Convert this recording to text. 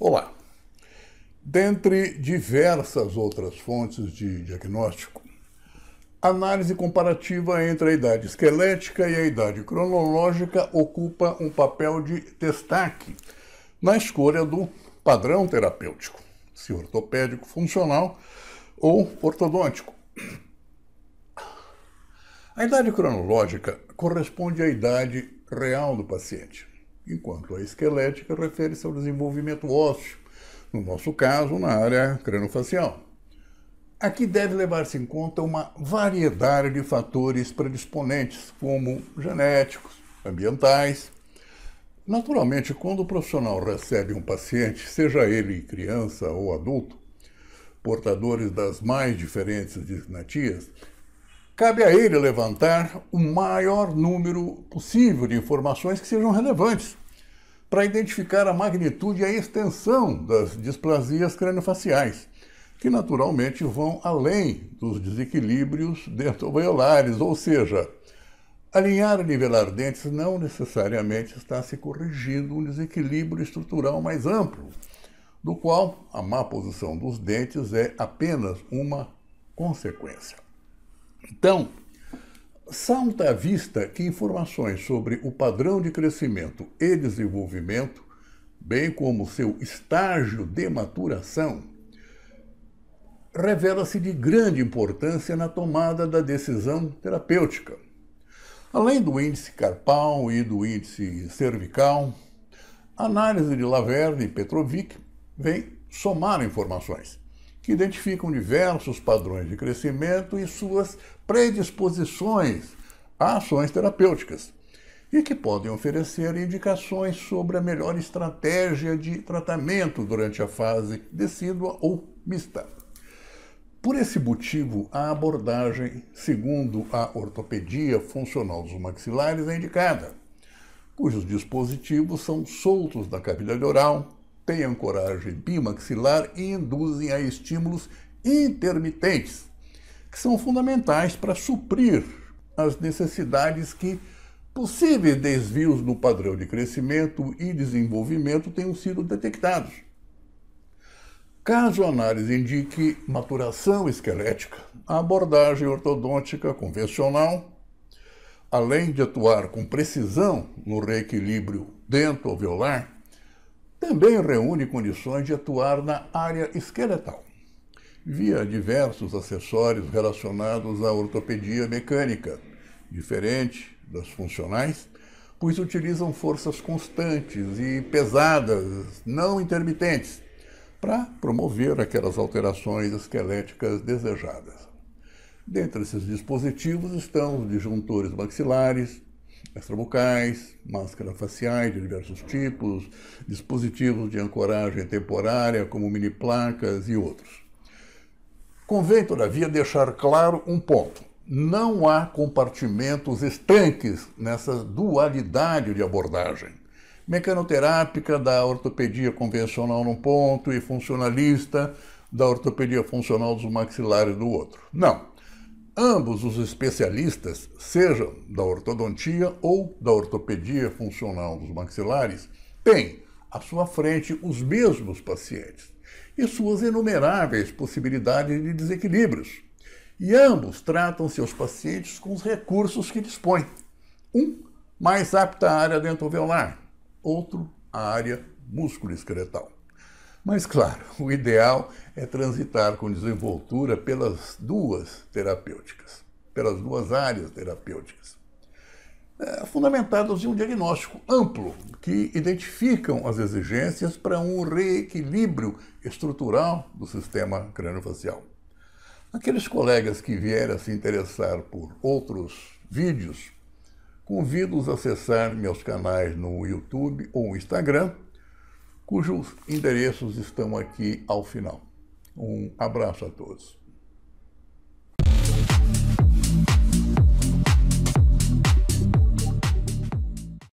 Olá. Dentre diversas outras fontes de diagnóstico, análise comparativa entre a idade esquelética e a idade cronológica ocupa um papel de destaque na escolha do padrão terapêutico, se ortopédico funcional ou ortodôntico. A idade cronológica corresponde à idade real do paciente enquanto a esquelética refere-se ao desenvolvimento ósseo, no nosso caso, na área cranofacial. Aqui deve levar-se em conta uma variedade de fatores predisponentes, como genéticos, ambientais. Naturalmente, quando o profissional recebe um paciente, seja ele criança ou adulto, portadores das mais diferentes disnatias, Cabe a ele levantar o maior número possível de informações que sejam relevantes para identificar a magnitude e a extensão das displasias craniofaciais, que naturalmente vão além dos desequilíbrios dentoveiolares, ou seja, alinhar e nivelar dentes não necessariamente está se corrigindo um desequilíbrio estrutural mais amplo, do qual a má posição dos dentes é apenas uma consequência. Então, salta à vista que informações sobre o padrão de crescimento e desenvolvimento, bem como seu estágio de maturação, revela-se de grande importância na tomada da decisão terapêutica. Além do índice carpal e do índice cervical, a análise de Laverne e Petrovic vem somar informações que identificam diversos padrões de crescimento e suas predisposições a ações terapêuticas e que podem oferecer indicações sobre a melhor estratégia de tratamento durante a fase decídua ou mista. Por esse motivo, a abordagem, segundo a ortopedia funcional dos maxilares, é indicada, cujos dispositivos são soltos da cavidade oral, têm ancoragem bimaxilar e induzem a estímulos intermitentes, que são fundamentais para suprir as necessidades que possíveis desvios no padrão de crescimento e desenvolvimento tenham sido detectados. Caso a análise indique maturação esquelética, a abordagem ortodôntica convencional, além de atuar com precisão no reequilíbrio dentro-alveolar, também reúne condições de atuar na área esqueletal, via diversos acessórios relacionados à ortopedia mecânica, diferente das funcionais, pois utilizam forças constantes e pesadas, não intermitentes, para promover aquelas alterações esqueléticas desejadas. Dentre esses dispositivos estão os disjuntores maxilares, extravocais, máscaras faciais de diversos tipos, dispositivos de ancoragem temporária, como mini placas e outros. Convém, todavia, deixar claro um ponto. Não há compartimentos estanques nessa dualidade de abordagem. Mecanoterápica da ortopedia convencional num ponto e funcionalista da ortopedia funcional dos maxilares do outro. Não. Ambos os especialistas, sejam da ortodontia ou da ortopedia funcional dos maxilares, têm à sua frente os mesmos pacientes e suas inumeráveis possibilidades de desequilíbrios. E ambos tratam seus pacientes com os recursos que dispõem. Um mais apta à área dentovelar, outro à área músculo-esqueletal. Mas, claro, o ideal é transitar com desenvoltura pelas duas terapêuticas, pelas duas áreas terapêuticas, é, fundamentadas em um diagnóstico amplo que identificam as exigências para um reequilíbrio estrutural do sistema craniofacial. Aqueles colegas que vierem a se interessar por outros vídeos, convido-os a acessar meus canais no YouTube ou Instagram cujos endereços estão aqui ao final. Um abraço a todos.